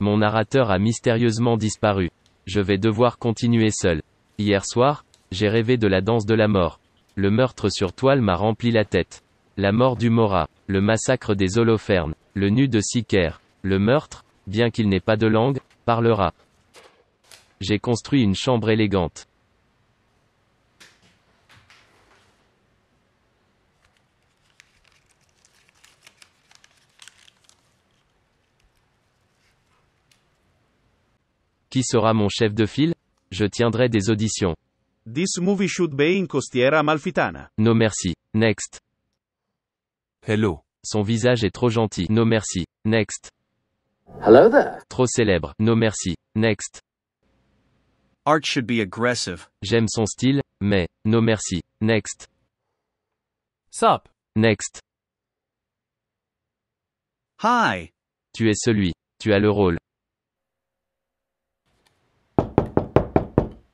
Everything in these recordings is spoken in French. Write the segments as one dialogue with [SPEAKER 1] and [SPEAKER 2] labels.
[SPEAKER 1] Mon narrateur a mystérieusement disparu. Je vais devoir continuer seul. Hier soir, j'ai rêvé de la danse de la mort. Le meurtre sur toile m'a rempli la tête. La mort du Mora, le massacre des Holofernes, le nu de siker, le meurtre, bien qu'il n'ait pas de langue, parlera. J'ai construit une chambre élégante. Qui sera mon chef de file Je tiendrai des auditions.
[SPEAKER 2] This movie should be in Costiera Malfitana.
[SPEAKER 1] No merci. Next. Hello. Son visage est trop gentil. No merci. Next. Hello there. Trop célèbre. No merci. Next. Art should be aggressive. J'aime son style, mais no merci. Next. Sup. Next. Hi. Tu es celui. Tu as le rôle.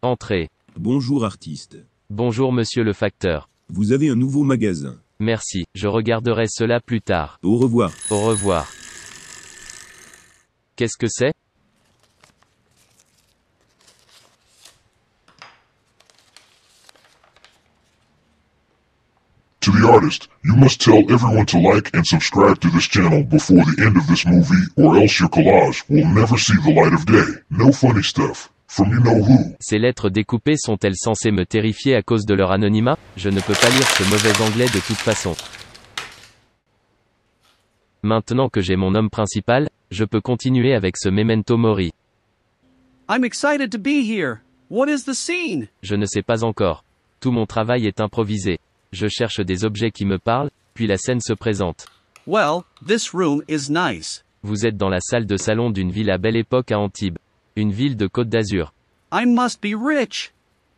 [SPEAKER 1] Entrez. Bonjour artiste. Bonjour monsieur le facteur. Vous avez un nouveau magasin. Merci, je regarderai cela plus tard. Au revoir. Au revoir. Qu'est-ce que c'est To be honest, you must tell everyone to like and subscribe to this channel before the end of this movie or else your collage will never see the light of day. No funny stuff. Ces lettres découpées sont-elles censées me terrifier à cause de leur anonymat Je ne peux pas lire ce mauvais anglais de toute façon. Maintenant que j'ai mon homme principal, je peux continuer avec ce memento mori.
[SPEAKER 2] I'm excited to be here. What is the scene?
[SPEAKER 1] Je ne sais pas encore. Tout mon travail est improvisé. Je cherche des objets qui me parlent, puis la scène se présente. Well, this room is nice. Vous êtes dans la salle de salon d'une ville à belle époque à Antibes. Une ville de Côte d'Azur. I must be rich.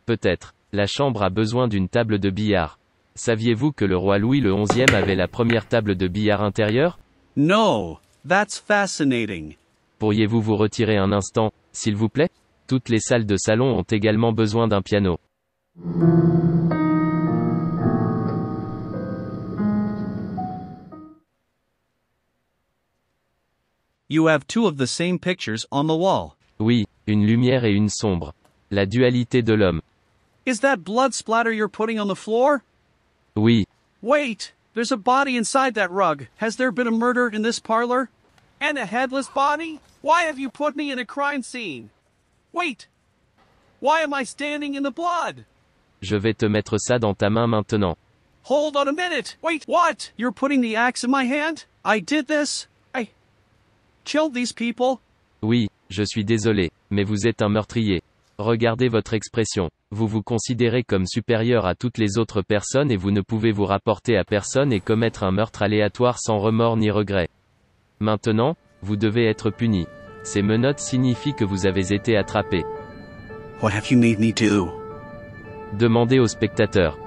[SPEAKER 1] Peut-être. La chambre a besoin d'une table de billard. Saviez-vous que le roi Louis XI avait la première table de billard intérieure No, that's fascinating. Pourriez-vous vous retirer un instant, s'il vous plaît Toutes les salles de salon ont également besoin d'un piano. You have two of the same pictures on the wall. Oui, une lumière et une sombre. La dualité de l'homme. Is that blood splatter you're putting on the floor? Oui. Wait, there's a
[SPEAKER 2] body inside that rug. Has there been a murder in this parlor? And a headless body? Why have you put me in a crime scene? Wait. Why am I standing in the blood?
[SPEAKER 1] Je vais te mettre ça dans ta main maintenant.
[SPEAKER 2] Hold on a minute. Wait, what? You're putting the axe in my hand? I did this. I killed these people.
[SPEAKER 1] Oui, je suis désolé, mais vous êtes un meurtrier. Regardez votre expression. Vous vous considérez comme supérieur à toutes les autres personnes et vous ne pouvez vous rapporter à personne et commettre un meurtre aléatoire sans remords ni regrets. Maintenant, vous devez être puni. Ces menottes signifient que vous avez été attrapé. What have you made me do? Demandez au spectateur.